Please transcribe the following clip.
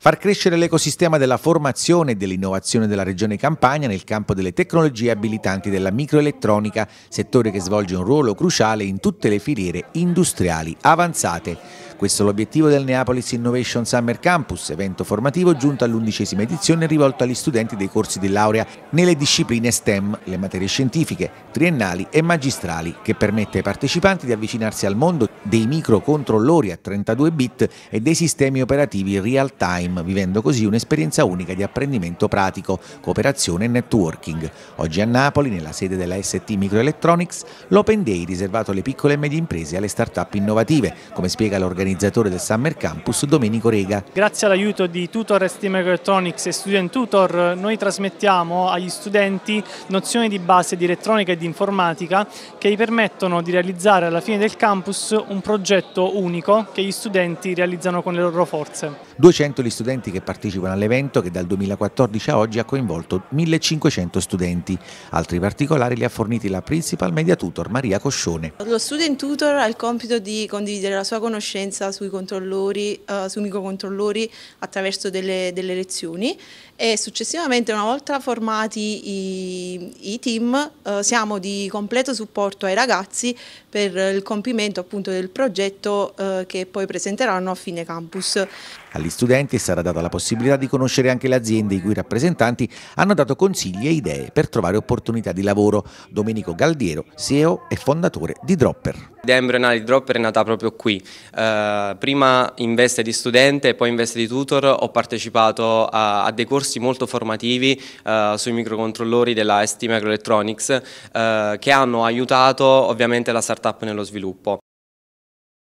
Far crescere l'ecosistema della formazione e dell'innovazione della Regione Campania nel campo delle tecnologie abilitanti della microelettronica, settore che svolge un ruolo cruciale in tutte le filiere industriali avanzate. Questo è l'obiettivo del Neapolis Innovation Summer Campus, evento formativo giunto all'undicesima edizione rivolto agli studenti dei corsi di laurea nelle discipline STEM, le materie scientifiche, triennali e magistrali, che permette ai partecipanti di avvicinarsi al mondo dei microcontrollori a 32 bit e dei sistemi operativi real time, vivendo così un'esperienza unica di apprendimento pratico, cooperazione e networking. Oggi a Napoli, nella sede della ST Microelectronics, l'Open Day riservato alle piccole e medie imprese e alle start-up innovative, come spiega l'organizzazione organizzatore del Summer Campus, Domenico Rega. Grazie all'aiuto di Tutor e Steam Electronics e Student Tutor noi trasmettiamo agli studenti nozioni di base di elettronica e di informatica che gli permettono di realizzare alla fine del campus un progetto unico che gli studenti realizzano con le loro forze. 200 gli studenti che partecipano all'evento che dal 2014 a oggi ha coinvolto 1500 studenti. Altri particolari li ha forniti la principal media tutor Maria Coscione. Lo student tutor ha il compito di condividere la sua conoscenza influenza sui, controllori, uh, sui microcontrollori attraverso delle, delle, lezioni e successivamente una volta formati i, i team uh, siamo di completo supporto ai ragazzi per il compimento appunto del progetto uh, che poi presenteranno a fine campus. Agli studenti sarà data la possibilità di conoscere anche le aziende i cui rappresentanti hanno dato consigli e idee per trovare opportunità di lavoro. Domenico Galdiero, CEO e fondatore di Dropper. The Embryonary Drop è nata proprio qui. Eh, prima in veste di studente, poi in veste di tutor ho partecipato a, a dei corsi molto formativi eh, sui microcontrollori della ST Microelectronics eh, che hanno aiutato ovviamente la startup nello sviluppo.